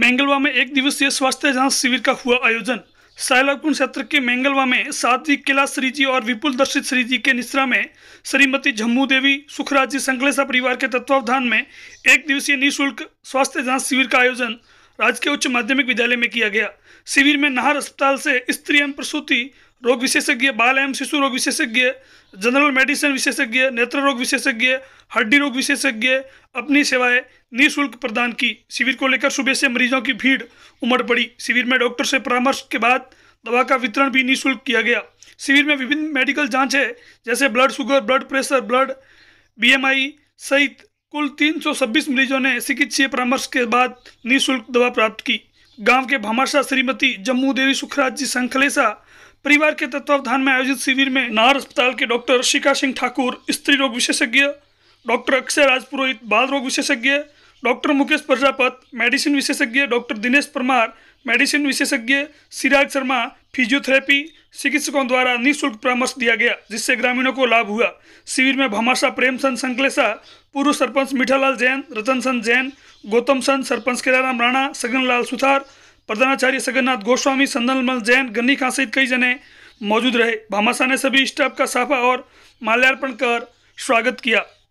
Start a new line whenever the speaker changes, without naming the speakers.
मंगलवा में एक दिवसीय स्वास्थ्य जांच शिविर का हुआ आयोजन सायलापुर क्षेत्र के मंगलवा में साध्वी कैलाश श्री जी और विपुल दर्शित श्री जी के निश्रा में श्रीमती जम्मू देवी सुखराज जी संकलेसा परिवार के तत्वावधान में एक दिवसीय निःशुल्क स्वास्थ्य जांच शिविर का आयोजन राजकीय उच्च माध्यमिक विद्यालय में किया गया शिविर में नाहर अस्पताल से स्त्री एवं प्रसूति रोग विशेषज्ञ बाल एवं शिशु रोग विशेषज्ञ जनरल मेडिसिन विशेषज्ञ नेत्र रोग विशेषज्ञ हड्डी रोग विशेषज्ञ अपनी सेवाएं निःशुल्क प्रदान की शिविर को लेकर सुबह से मरीजों की भीड़ उमड़ पड़ी शिविर में डॉक्टर से परामर्श के बाद दवा का वितरण भी निःशुल्क किया गया शिविर में विभिन्न मेडिकल जाँच जैसे blood sugar blood pressure blood बी सहित कुल तीन मरीजों ने चिकित्सीय परामर्श के बाद निःशुल्क दवा प्राप्त की गांव के भामाशाह श्रीमती जम्मू देवी सुखराज जी संखलेसा परिवार के तत्वावधान में आयोजित शिविर में नाहर अस्पताल के डॉक्टर शिका सिंह ठाकुर स्त्री रोग विशेषज्ञ डॉक्टर अक्षय राजपुरोहित बाल रोग विशेषज्ञ डॉक्टर मुकेश प्रजापत मेडिसिन विशेषज्ञ डॉक्टर दिनेश परमार मेडिसिन विशेषज्ञ सिराज शर्मा फिजियोथेरेपी चिकित्सकों द्वारा निःशुल्क परामर्श दिया गया जिससे ग्रामीणों को लाभ हुआ शिविर में भमाशा प्रेमसन संकलेसा पूर्व सरपंच मीठालाल जैन रतन सन जैन गौतम सन सरपंच केदाराम राणा सगनलाल सुथार प्रधानाचार्य सगन्नाथ गोस्वामी संदनमल जैन गन्नी खां सहित कई जने मौजूद रहे भामाशा ने सभी स्टाफ का साफा और माल्यार्पण कर स्वागत किया